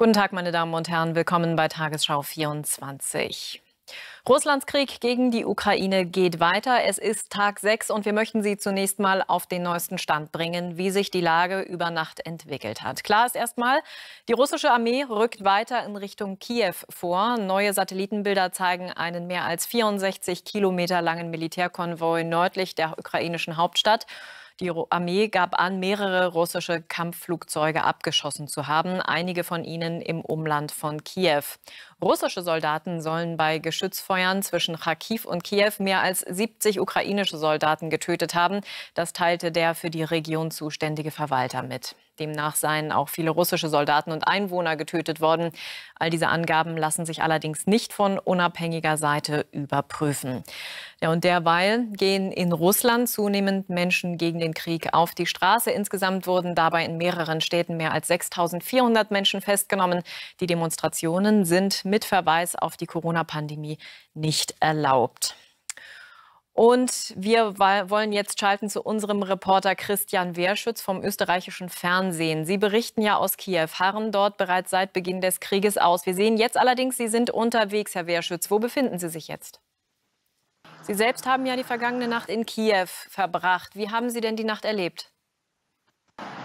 Guten Tag, meine Damen und Herren. Willkommen bei Tagesschau 24. Russlands Krieg gegen die Ukraine geht weiter. Es ist Tag 6 und wir möchten Sie zunächst mal auf den neuesten Stand bringen, wie sich die Lage über Nacht entwickelt hat. Klar ist erstmal, die russische Armee rückt weiter in Richtung Kiew vor. Neue Satellitenbilder zeigen einen mehr als 64 Kilometer langen Militärkonvoi nördlich der ukrainischen Hauptstadt. Die Armee gab an, mehrere russische Kampfflugzeuge abgeschossen zu haben, einige von ihnen im Umland von Kiew. Russische Soldaten sollen bei Geschützfeuern zwischen Kharkiv und Kiew mehr als 70 ukrainische Soldaten getötet haben. Das teilte der für die Region zuständige Verwalter mit. Demnach seien auch viele russische Soldaten und Einwohner getötet worden. All diese Angaben lassen sich allerdings nicht von unabhängiger Seite überprüfen. Ja, und derweil gehen in Russland zunehmend Menschen gegen den Krieg auf die Straße. Insgesamt wurden dabei in mehreren Städten mehr als 6400 Menschen festgenommen. Die Demonstrationen sind mit Verweis auf die Corona-Pandemie nicht erlaubt. Und wir wollen jetzt schalten zu unserem Reporter Christian Wehrschütz vom österreichischen Fernsehen. Sie berichten ja aus Kiew, harren dort bereits seit Beginn des Krieges aus. Wir sehen jetzt allerdings, Sie sind unterwegs, Herr Wehrschütz. Wo befinden Sie sich jetzt? Sie selbst haben ja die vergangene Nacht in Kiew verbracht. Wie haben Sie denn die Nacht erlebt?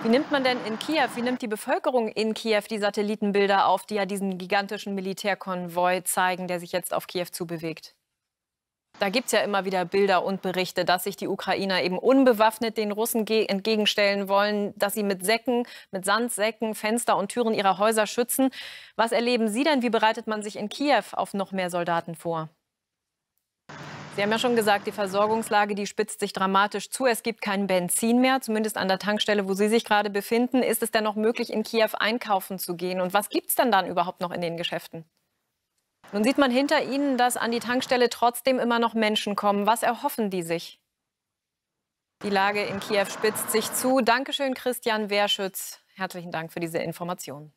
Wie nimmt man denn in Kiew, wie nimmt die Bevölkerung in Kiew die Satellitenbilder auf, die ja diesen gigantischen Militärkonvoi zeigen, der sich jetzt auf Kiew zubewegt? Da gibt es ja immer wieder Bilder und Berichte, dass sich die Ukrainer eben unbewaffnet den Russen entgegenstellen wollen, dass sie mit Säcken, mit Sandsäcken Fenster und Türen ihrer Häuser schützen. Was erleben Sie denn? Wie bereitet man sich in Kiew auf noch mehr Soldaten vor? Sie haben ja schon gesagt, die Versorgungslage, die spitzt sich dramatisch zu. Es gibt kein Benzin mehr, zumindest an der Tankstelle, wo Sie sich gerade befinden. Ist es denn noch möglich, in Kiew einkaufen zu gehen? Und was gibt es denn dann überhaupt noch in den Geschäften? Nun sieht man hinter Ihnen, dass an die Tankstelle trotzdem immer noch Menschen kommen. Was erhoffen die sich? Die Lage in Kiew spitzt sich zu. Dankeschön, Christian Wehrschütz. Herzlichen Dank für diese Informationen.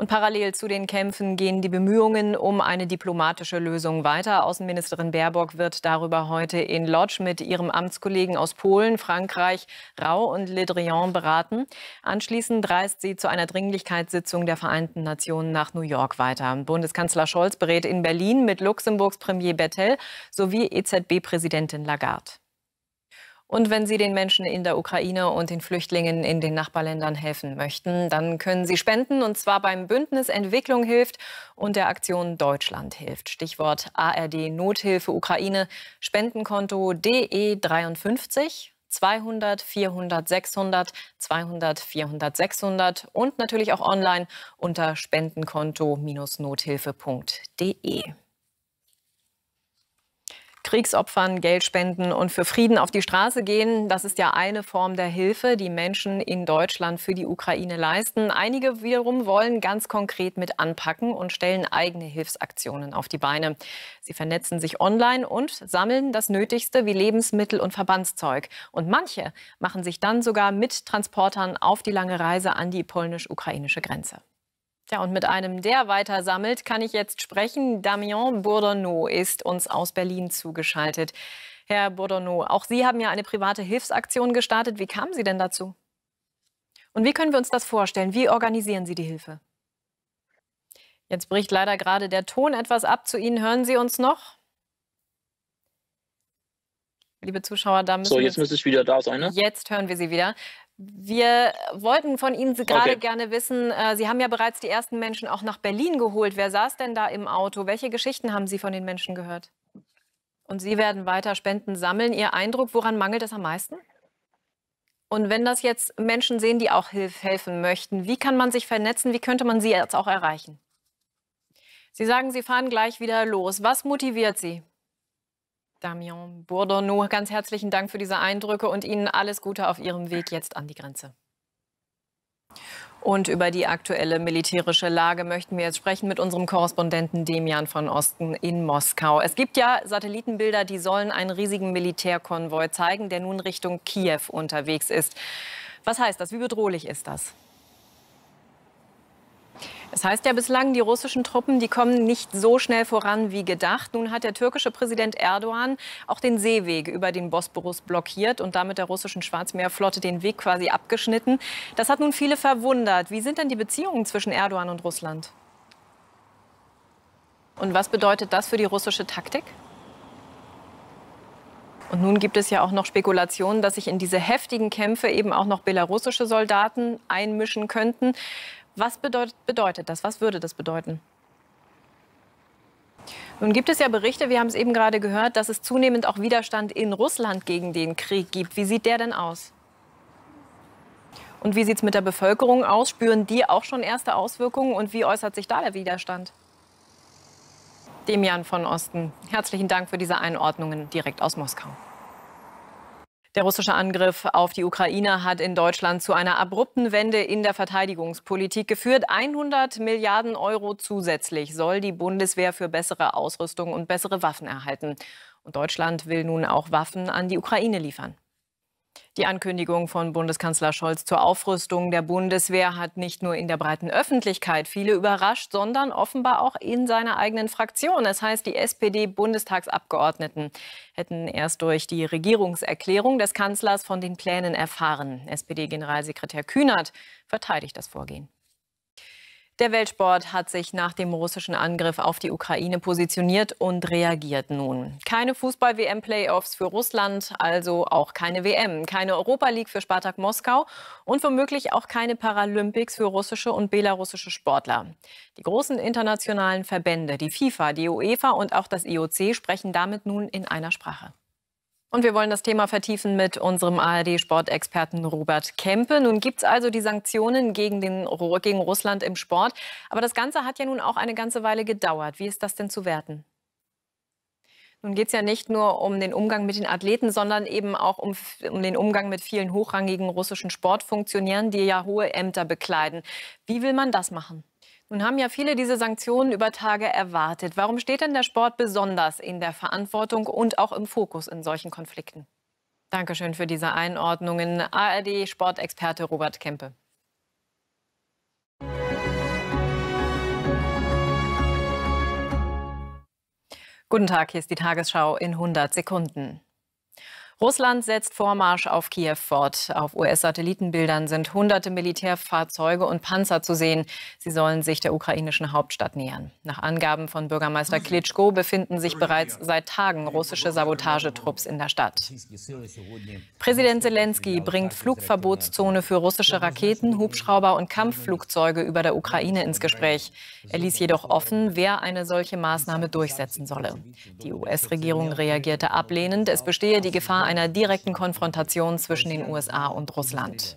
Und parallel zu den Kämpfen gehen die Bemühungen um eine diplomatische Lösung weiter. Außenministerin Baerbock wird darüber heute in Lodz mit ihrem Amtskollegen aus Polen, Frankreich, Rau und Le Drian beraten. Anschließend reist sie zu einer Dringlichkeitssitzung der Vereinten Nationen nach New York weiter. Bundeskanzler Scholz berät in Berlin mit Luxemburgs Premier Bettel sowie EZB-Präsidentin Lagarde. Und wenn Sie den Menschen in der Ukraine und den Flüchtlingen in den Nachbarländern helfen möchten, dann können Sie spenden und zwar beim Bündnis Entwicklung hilft und der Aktion Deutschland hilft. Stichwort ARD Nothilfe Ukraine, Spendenkonto DE53. 200, 400, 600, 200, 400, 600 und natürlich auch online unter spendenkonto-nothilfe.de. Kriegsopfern Geld spenden und für Frieden auf die Straße gehen. Das ist ja eine Form der Hilfe, die Menschen in Deutschland für die Ukraine leisten. Einige wiederum wollen ganz konkret mit anpacken und stellen eigene Hilfsaktionen auf die Beine. Sie vernetzen sich online und sammeln das Nötigste wie Lebensmittel und Verbandszeug. Und manche machen sich dann sogar mit Transportern auf die lange Reise an die polnisch-ukrainische Grenze. Ja, und mit einem, der weiter sammelt, kann ich jetzt sprechen. Damien Bourdonneau ist uns aus Berlin zugeschaltet. Herr Bourdonneau, auch Sie haben ja eine private Hilfsaktion gestartet. Wie kamen Sie denn dazu? Und wie können wir uns das vorstellen? Wie organisieren Sie die Hilfe? Jetzt bricht leider gerade der Ton etwas ab. Zu Ihnen hören Sie uns noch? Liebe Zuschauer, da müssen So, jetzt müsste ich wieder da sein, ne? Jetzt hören wir Sie wieder. Wir wollten von Ihnen gerade okay. gerne wissen, äh, Sie haben ja bereits die ersten Menschen auch nach Berlin geholt. Wer saß denn da im Auto? Welche Geschichten haben Sie von den Menschen gehört? Und Sie werden weiter Spenden sammeln. Ihr Eindruck, woran mangelt es am meisten? Und wenn das jetzt Menschen sehen, die auch hilf helfen möchten, wie kann man sich vernetzen? Wie könnte man sie jetzt auch erreichen? Sie sagen, Sie fahren gleich wieder los. Was motiviert Sie? Damien Bourdonou, ganz herzlichen Dank für diese Eindrücke und Ihnen alles Gute auf Ihrem Weg jetzt an die Grenze. Und über die aktuelle militärische Lage möchten wir jetzt sprechen mit unserem Korrespondenten Demian von Osten in Moskau. Es gibt ja Satellitenbilder, die sollen einen riesigen Militärkonvoi zeigen, der nun Richtung Kiew unterwegs ist. Was heißt das? Wie bedrohlich ist das? Es das heißt ja bislang, die russischen Truppen, die kommen nicht so schnell voran wie gedacht. Nun hat der türkische Präsident Erdogan auch den Seeweg über den Bosporus blockiert und damit der russischen Schwarzmeerflotte den Weg quasi abgeschnitten. Das hat nun viele verwundert. Wie sind denn die Beziehungen zwischen Erdogan und Russland? Und was bedeutet das für die russische Taktik? Und nun gibt es ja auch noch Spekulationen, dass sich in diese heftigen Kämpfe eben auch noch belarussische Soldaten einmischen könnten. Was bedeutet, bedeutet das? Was würde das bedeuten? Nun gibt es ja Berichte, wir haben es eben gerade gehört, dass es zunehmend auch Widerstand in Russland gegen den Krieg gibt. Wie sieht der denn aus? Und wie sieht es mit der Bevölkerung aus? Spüren die auch schon erste Auswirkungen? Und wie äußert sich da der Widerstand? Demian von Osten, herzlichen Dank für diese Einordnungen direkt aus Moskau. Der russische Angriff auf die Ukraine hat in Deutschland zu einer abrupten Wende in der Verteidigungspolitik geführt. 100 Milliarden Euro zusätzlich soll die Bundeswehr für bessere Ausrüstung und bessere Waffen erhalten. Und Deutschland will nun auch Waffen an die Ukraine liefern. Die Ankündigung von Bundeskanzler Scholz zur Aufrüstung der Bundeswehr hat nicht nur in der breiten Öffentlichkeit viele überrascht, sondern offenbar auch in seiner eigenen Fraktion. Das heißt, die SPD-Bundestagsabgeordneten hätten erst durch die Regierungserklärung des Kanzlers von den Plänen erfahren. SPD-Generalsekretär Kühnert verteidigt das Vorgehen. Der Weltsport hat sich nach dem russischen Angriff auf die Ukraine positioniert und reagiert nun. Keine Fußball-WM-Playoffs für Russland, also auch keine WM, keine Europa League für Spartak Moskau und womöglich auch keine Paralympics für russische und belarussische Sportler. Die großen internationalen Verbände, die FIFA, die UEFA und auch das IOC sprechen damit nun in einer Sprache. Und wir wollen das Thema vertiefen mit unserem ARD-Sportexperten Robert Kempe. Nun gibt es also die Sanktionen gegen, den, gegen Russland im Sport. Aber das Ganze hat ja nun auch eine ganze Weile gedauert. Wie ist das denn zu werten? Nun geht es ja nicht nur um den Umgang mit den Athleten, sondern eben auch um, um den Umgang mit vielen hochrangigen russischen Sportfunktionären, die ja hohe Ämter bekleiden. Wie will man das machen? Nun haben ja viele diese Sanktionen über Tage erwartet. Warum steht denn der Sport besonders in der Verantwortung und auch im Fokus in solchen Konflikten? Dankeschön für diese Einordnungen. ARD-Sportexperte Robert Kempe. Guten Tag, hier ist die Tagesschau in 100 Sekunden. Russland setzt Vormarsch auf Kiew fort. Auf US-Satellitenbildern sind hunderte Militärfahrzeuge und Panzer zu sehen. Sie sollen sich der ukrainischen Hauptstadt nähern. Nach Angaben von Bürgermeister Klitschko befinden sich bereits seit Tagen russische Sabotagetrupps in der Stadt. Präsident Zelensky bringt Flugverbotszone für russische Raketen, Hubschrauber und Kampfflugzeuge über der Ukraine ins Gespräch. Er ließ jedoch offen, wer eine solche Maßnahme durchsetzen solle. Die US-Regierung reagierte ablehnend. Es bestehe die Gefahr einer direkten Konfrontation zwischen den USA und Russland.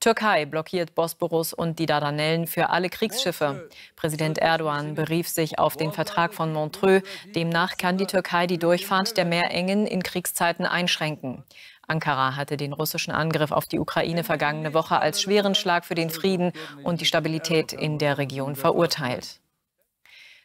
Türkei blockiert Bosporus und die Dardanellen für alle Kriegsschiffe. Präsident Erdogan berief sich auf den Vertrag von Montreux. Demnach kann die Türkei die Durchfahrt der Meerengen in Kriegszeiten einschränken. Ankara hatte den russischen Angriff auf die Ukraine vergangene Woche als schweren Schlag für den Frieden und die Stabilität in der Region verurteilt.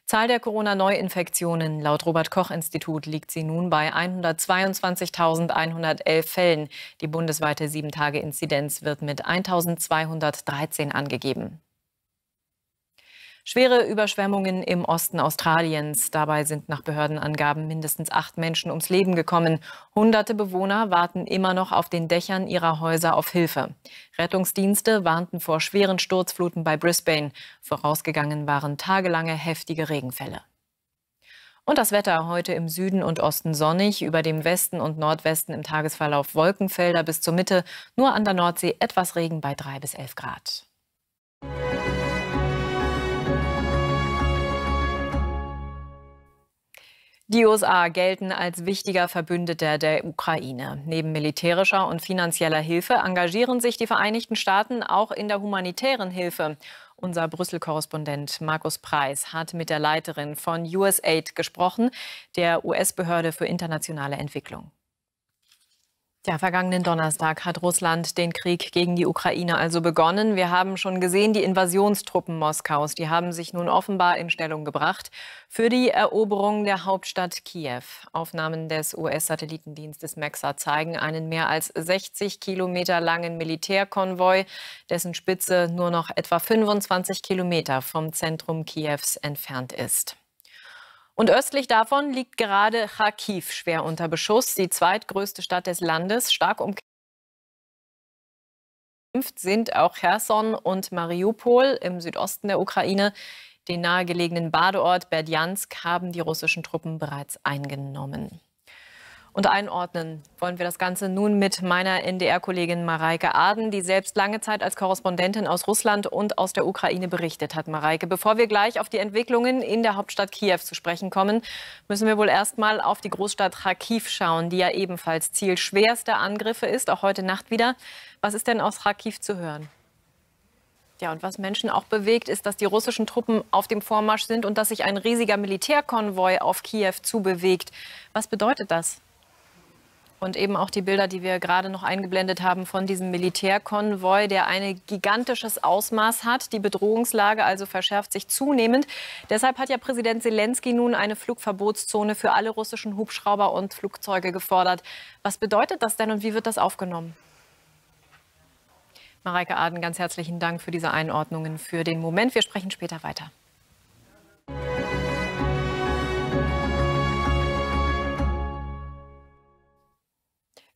Zahl der Corona-Neuinfektionen laut Robert-Koch-Institut liegt sie nun bei 122.111 Fällen. Die bundesweite 7-Tage-Inzidenz wird mit 1.213 angegeben. Schwere Überschwemmungen im Osten Australiens. Dabei sind nach Behördenangaben mindestens acht Menschen ums Leben gekommen. Hunderte Bewohner warten immer noch auf den Dächern ihrer Häuser auf Hilfe. Rettungsdienste warnten vor schweren Sturzfluten bei Brisbane. Vorausgegangen waren tagelange heftige Regenfälle. Und das Wetter heute im Süden und Osten sonnig, über dem Westen und Nordwesten im Tagesverlauf Wolkenfelder bis zur Mitte, nur an der Nordsee etwas Regen bei 3 bis 11 Grad. Die USA gelten als wichtiger Verbündeter der Ukraine. Neben militärischer und finanzieller Hilfe engagieren sich die Vereinigten Staaten auch in der humanitären Hilfe. Unser Brüssel-Korrespondent Markus Preis hat mit der Leiterin von USAID gesprochen, der US-Behörde für internationale Entwicklung. Ja, vergangenen Donnerstag hat Russland den Krieg gegen die Ukraine also begonnen. Wir haben schon gesehen, die Invasionstruppen Moskaus, die haben sich nun offenbar in Stellung gebracht für die Eroberung der Hauptstadt Kiew. Aufnahmen des US-Satellitendienstes MEXA zeigen einen mehr als 60 Kilometer langen Militärkonvoi, dessen Spitze nur noch etwa 25 Kilometer vom Zentrum Kiews entfernt ist. Und östlich davon liegt gerade Kharkiv schwer unter Beschuss, die zweitgrößte Stadt des Landes, stark umkämpft sind auch Cherson und Mariupol im Südosten der Ukraine. Den nahegelegenen Badeort Berdjansk haben die russischen Truppen bereits eingenommen. Und einordnen wollen wir das Ganze nun mit meiner NDR-Kollegin Mareike Aden, die selbst lange Zeit als Korrespondentin aus Russland und aus der Ukraine berichtet hat. Mareike, bevor wir gleich auf die Entwicklungen in der Hauptstadt Kiew zu sprechen kommen, müssen wir wohl erst mal auf die Großstadt Kharkiv schauen, die ja ebenfalls Ziel schwerster Angriffe ist, auch heute Nacht wieder. Was ist denn aus Kharkiv zu hören? Ja, und was Menschen auch bewegt, ist, dass die russischen Truppen auf dem Vormarsch sind und dass sich ein riesiger Militärkonvoi auf Kiew zubewegt. Was bedeutet das? Und eben auch die Bilder, die wir gerade noch eingeblendet haben von diesem Militärkonvoi, der ein gigantisches Ausmaß hat. Die Bedrohungslage also verschärft sich zunehmend. Deshalb hat ja Präsident Zelensky nun eine Flugverbotszone für alle russischen Hubschrauber und Flugzeuge gefordert. Was bedeutet das denn und wie wird das aufgenommen? Mareike Aden, ganz herzlichen Dank für diese Einordnungen für den Moment. Wir sprechen später weiter.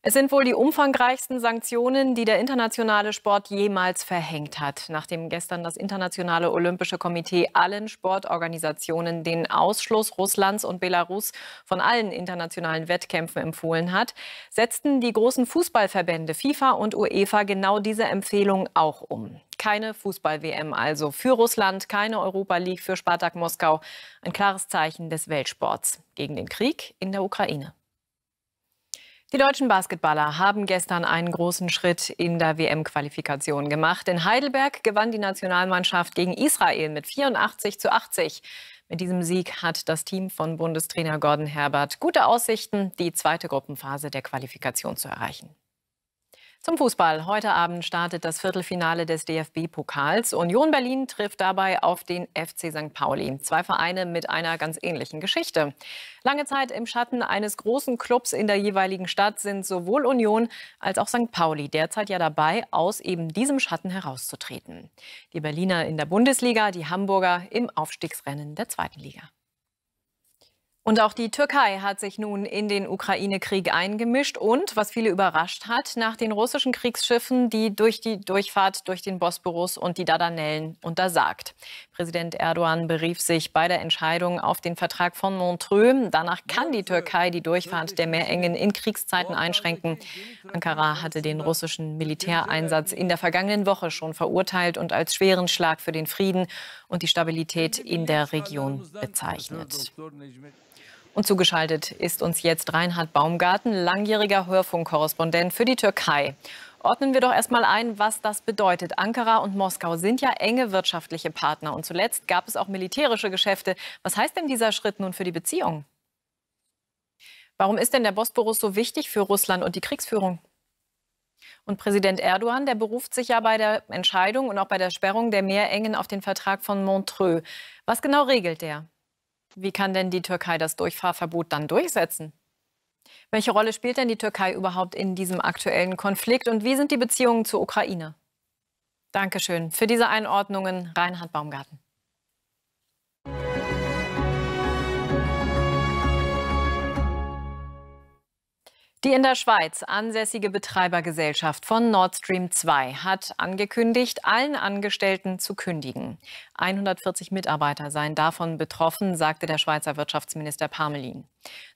Es sind wohl die umfangreichsten Sanktionen, die der internationale Sport jemals verhängt hat, nachdem gestern das Internationale Olympische Komitee allen Sportorganisationen den Ausschluss Russlands und Belarus von allen internationalen Wettkämpfen empfohlen hat, setzten die großen Fußballverbände FIFA und UEFA genau diese Empfehlung auch um. Keine Fußball-WM also für Russland, keine Europa League für Spartak Moskau. Ein klares Zeichen des Weltsports gegen den Krieg in der Ukraine. Die deutschen Basketballer haben gestern einen großen Schritt in der WM-Qualifikation gemacht. In Heidelberg gewann die Nationalmannschaft gegen Israel mit 84 zu 80. Mit diesem Sieg hat das Team von Bundestrainer Gordon Herbert gute Aussichten, die zweite Gruppenphase der Qualifikation zu erreichen. Zum Fußball. Heute Abend startet das Viertelfinale des DFB-Pokals. Union Berlin trifft dabei auf den FC St. Pauli. Zwei Vereine mit einer ganz ähnlichen Geschichte. Lange Zeit im Schatten eines großen Clubs in der jeweiligen Stadt sind sowohl Union als auch St. Pauli derzeit ja dabei, aus eben diesem Schatten herauszutreten. Die Berliner in der Bundesliga, die Hamburger im Aufstiegsrennen der zweiten Liga. Und auch die Türkei hat sich nun in den Ukraine-Krieg eingemischt und, was viele überrascht hat, nach den russischen Kriegsschiffen, die durch die Durchfahrt durch den Bosporus und die Dardanellen untersagt. Präsident Erdogan berief sich bei der Entscheidung auf den Vertrag von Montreux. Danach kann die Türkei die Durchfahrt der Meerengen in Kriegszeiten einschränken. Ankara hatte den russischen Militäreinsatz in der vergangenen Woche schon verurteilt und als schweren Schlag für den Frieden und die Stabilität in der Region bezeichnet. Und zugeschaltet ist uns jetzt Reinhard Baumgarten, langjähriger Hörfunkkorrespondent für die Türkei. Ordnen wir doch erstmal ein, was das bedeutet. Ankara und Moskau sind ja enge wirtschaftliche Partner und zuletzt gab es auch militärische Geschäfte. Was heißt denn dieser Schritt nun für die Beziehung? Warum ist denn der Bosporus so wichtig für Russland und die Kriegsführung? Und Präsident Erdogan, der beruft sich ja bei der Entscheidung und auch bei der Sperrung der Meerengen auf den Vertrag von Montreux. Was genau regelt der? Wie kann denn die Türkei das Durchfahrverbot dann durchsetzen? Welche Rolle spielt denn die Türkei überhaupt in diesem aktuellen Konflikt und wie sind die Beziehungen zur Ukraine? Dankeschön für diese Einordnungen, Reinhard Baumgarten. Die in der Schweiz ansässige Betreibergesellschaft von Nord Stream 2 hat angekündigt, allen Angestellten zu kündigen. 140 Mitarbeiter seien davon betroffen, sagte der Schweizer Wirtschaftsminister Parmelin.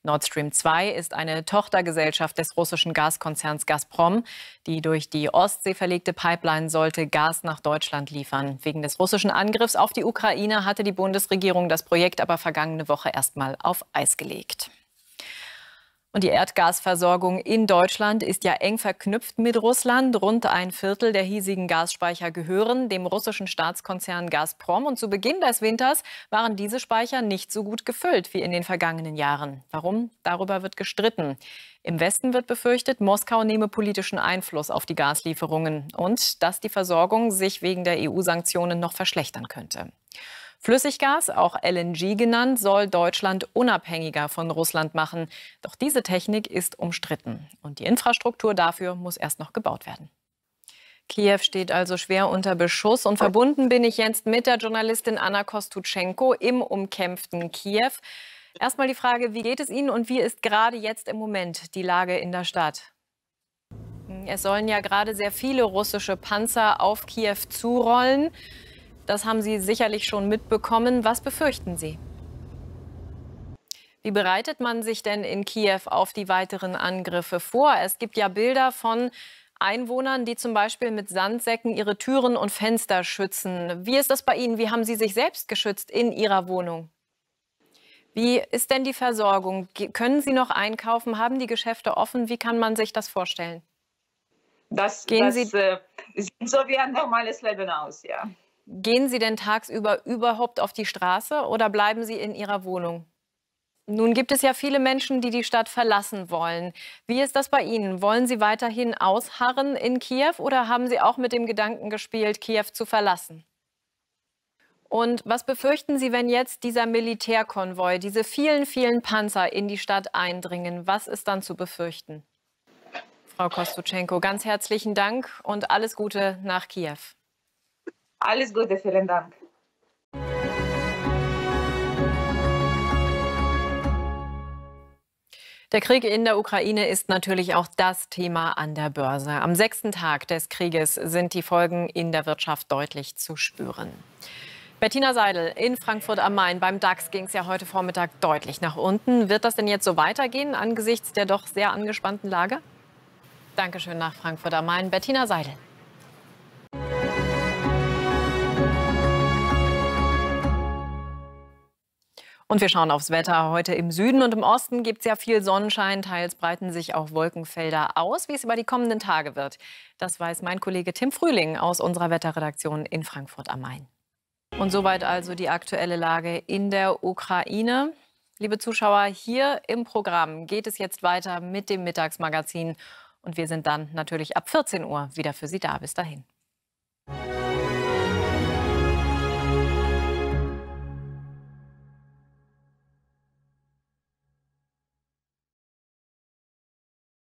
Nord Stream 2 ist eine Tochtergesellschaft des russischen Gaskonzerns Gazprom. Die durch die Ostsee verlegte Pipeline sollte Gas nach Deutschland liefern. Wegen des russischen Angriffs auf die Ukraine hatte die Bundesregierung das Projekt aber vergangene Woche erstmal auf Eis gelegt. Und die Erdgasversorgung in Deutschland ist ja eng verknüpft mit Russland. Rund ein Viertel der hiesigen Gasspeicher gehören dem russischen Staatskonzern Gazprom. Und zu Beginn des Winters waren diese Speicher nicht so gut gefüllt wie in den vergangenen Jahren. Warum? Darüber wird gestritten. Im Westen wird befürchtet, Moskau nehme politischen Einfluss auf die Gaslieferungen und dass die Versorgung sich wegen der EU-Sanktionen noch verschlechtern könnte. Flüssiggas, auch LNG genannt, soll Deutschland unabhängiger von Russland machen. Doch diese Technik ist umstritten und die Infrastruktur dafür muss erst noch gebaut werden. Kiew steht also schwer unter Beschuss und verbunden bin ich jetzt mit der Journalistin Anna Kostutschenko im umkämpften Kiew. Erstmal die Frage, wie geht es Ihnen und wie ist gerade jetzt im Moment die Lage in der Stadt? Es sollen ja gerade sehr viele russische Panzer auf Kiew zurollen. Das haben Sie sicherlich schon mitbekommen. Was befürchten Sie? Wie bereitet man sich denn in Kiew auf die weiteren Angriffe vor? Es gibt ja Bilder von Einwohnern, die zum Beispiel mit Sandsäcken ihre Türen und Fenster schützen. Wie ist das bei Ihnen? Wie haben Sie sich selbst geschützt in Ihrer Wohnung? Wie ist denn die Versorgung? Können Sie noch einkaufen? Haben die Geschäfte offen? Wie kann man sich das vorstellen? Das, Gehen das, Sie äh, sieht so wie ein normales Leben aus, ja. Gehen Sie denn tagsüber überhaupt auf die Straße oder bleiben Sie in Ihrer Wohnung? Nun gibt es ja viele Menschen, die die Stadt verlassen wollen. Wie ist das bei Ihnen? Wollen Sie weiterhin ausharren in Kiew oder haben Sie auch mit dem Gedanken gespielt, Kiew zu verlassen? Und was befürchten Sie, wenn jetzt dieser Militärkonvoi, diese vielen, vielen Panzer in die Stadt eindringen? Was ist dann zu befürchten? Frau Kostutschenko, ganz herzlichen Dank und alles Gute nach Kiew. Alles Gute, vielen Dank. Der Krieg in der Ukraine ist natürlich auch das Thema an der Börse. Am sechsten Tag des Krieges sind die Folgen in der Wirtschaft deutlich zu spüren. Bettina Seidel in Frankfurt am Main. Beim DAX ging es ja heute Vormittag deutlich nach unten. Wird das denn jetzt so weitergehen angesichts der doch sehr angespannten Lage? Dankeschön nach Frankfurt am Main, Bettina Seidel. Und wir schauen aufs Wetter. Heute im Süden und im Osten gibt es ja viel Sonnenschein. Teils breiten sich auch Wolkenfelder aus. Wie es über die kommenden Tage wird, das weiß mein Kollege Tim Frühling aus unserer Wetterredaktion in Frankfurt am Main. Und soweit also die aktuelle Lage in der Ukraine. Liebe Zuschauer, hier im Programm geht es jetzt weiter mit dem Mittagsmagazin. Und wir sind dann natürlich ab 14 Uhr wieder für Sie da. Bis dahin.